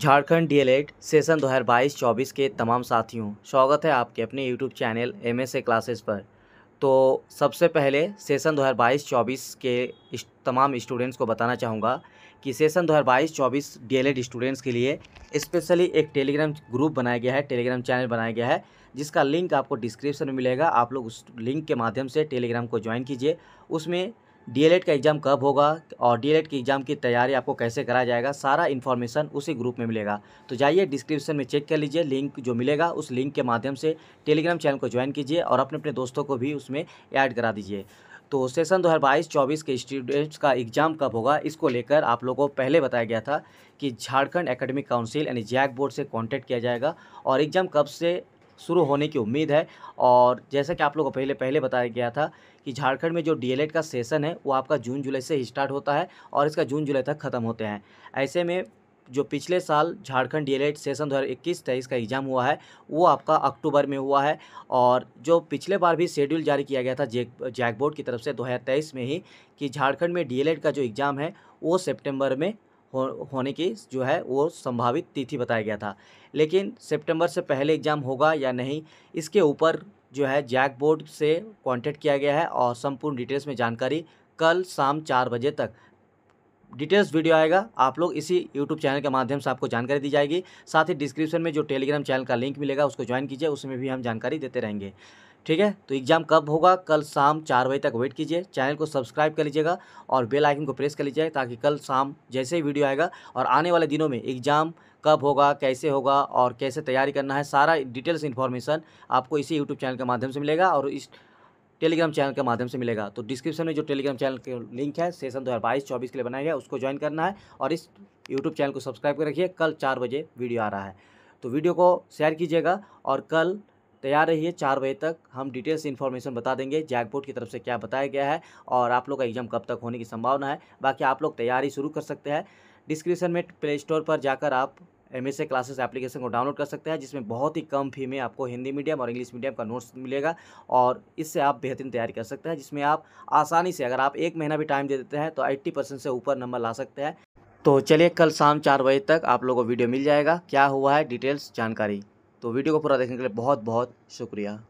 Jharkhand DElEd session 2022-24 के तमाम साथियों स्वागत है आपके अपने YouTube channel M S A classes पर तो सबसे पहले सेशन 2022-24 के तमाम स्टूडेंट्स को बताना चाहूँगा कि सेशन 2022-24 डीएलएड स्टूडेंट्स के लिए स्पेशली एक टेलीग्राम ग्रुप बनाया गया है टेलीग्राम चैनल बनाया गया है जिसका लिंक आपको डिस्क्रिप्शन में मिलेगा आप लोग उस लिंक के माध्यम से टेलीग्राम को ज्वाइन कीजिए उसमें डी e का एग्ज़ाम कब होगा और डी e के एग्ज़ाम की तैयारी आपको कैसे कराया जाएगा सारा इन्फॉर्मेशन उसी ग्रुप में मिलेगा तो जाइए डिस्क्रिप्शन में चेक कर लीजिए लिंक जो मिलेगा उस लिंक के माध्यम से टेलीग्राम चैनल को ज्वाइन कीजिए और अपने अपने दोस्तों को भी उसमें ऐड करा दीजिए तो सेशन 2022-24 के स्टूडेंट्स का एग्ज़ाम कब होगा इसको लेकर आप लोगों को पहले बताया गया था कि झारखंड एकेडमिक काउंसिल यानी जैक बोर्ड से कांटेक्ट किया जाएगा और एग्ज़ाम कब से शुरू होने की उम्मीद है और जैसा कि आप लोगों को पहले पहले बताया गया था कि झारखंड में जो डी का सेशन है वो आपका जून जुलाई से स्टार्ट होता है और इसका जून जुलाई तक ख़त्म होते हैं ऐसे में जो पिछले साल झारखंड डीएलएड सेशन दो हज़ार इक्कीस तेईस का एग्ज़ाम हुआ है वो आपका अक्टूबर में हुआ है और जो पिछले बार भी शेड्यूल जारी किया गया था जैक जैक बोर्ड की तरफ से दो हज़ार तेईस में ही कि झारखंड में डी का जो एग्ज़ाम है वो सितंबर में हो, होने की जो है वो संभावित तिथि बताया गया था लेकिन सितंबर से पहले एग्ज़ाम होगा या नहीं इसके ऊपर जो है जैक बोर्ड से कांटेक्ट किया गया है और संपूर्ण डिटेल्स में जानकारी कल शाम चार बजे तक डिटेल्स वीडियो आएगा आप लोग इसी यूट्यूब चैनल के माध्यम से आपको जानकारी दी जाएगी साथ ही डिस्क्रिप्शन में जो टेलीग्राम चैनल का लिंक मिलेगा उसको ज्वाइन कीजिए उसमें भी हम जानकारी देते रहेंगे ठीक है तो एग्ज़ाम कब होगा कल शाम चार बजे तक वेट कीजिए चैनल को सब्सक्राइब कर लीजिएगा और बेल आइकन को प्रेस कर लीजिएगा ताकि कल शाम जैसे ही वीडियो आएगा और आने वाले दिनों में एग्ज़ाम कब होगा कैसे होगा और कैसे तैयारी करना है सारा डिटेल्स इन्फॉर्मेशन आपको इसी यूट्यूब चैनल के माध्यम से मिलेगा और इस टेलीग्राम चैनल के माध्यम से मिलेगा तो डिस्क्रिप्शन में जो टेलीग्राम चैनल के लिंक है सेशन दो हज़ार बाईस चौबीस के लिए बनाया गया उसको ज्वाइन करना है और इस यूट्यूब चैनल को सब्सक्राइब कर रखिए कल चार बजे वीडियो आ रहा है तो वीडियो को शेयर कीजिएगा और कल तैयार रहिए चार बजे तक हम डिटेल्स इन्फॉर्मेशन बता देंगे जैकबोर्ड की तरफ से क्या बताया गया है और आप लोग का एग्ज़ाम कब तक होने की संभावना है बाकी आप लोग तैयारी शुरू कर सकते हैं डिस्क्रिप्शन में प्ले स्टोर पर जाकर आप एम एस क्लासेस एप्लीकेशन को डाउनलोड कर सकते हैं जिसमें बहुत ही कम फी में आपको हिंदी मीडियम और इंग्लिश मीडियम का नोट्स मिलेगा और इससे आप बेहतरीन तैयारी कर सकते हैं जिसमें आप आसानी से अगर आप एक महीना भी टाइम दे देते हैं तो एट्टी परसेंट से ऊपर नंबर ला सकते हैं तो चलिए कल शाम चार बजे तक आप लोगों को वीडियो मिल जाएगा क्या हुआ है डिटेल्स जानकारी तो वीडियो को पूरा देखने के लिए बहुत बहुत शुक्रिया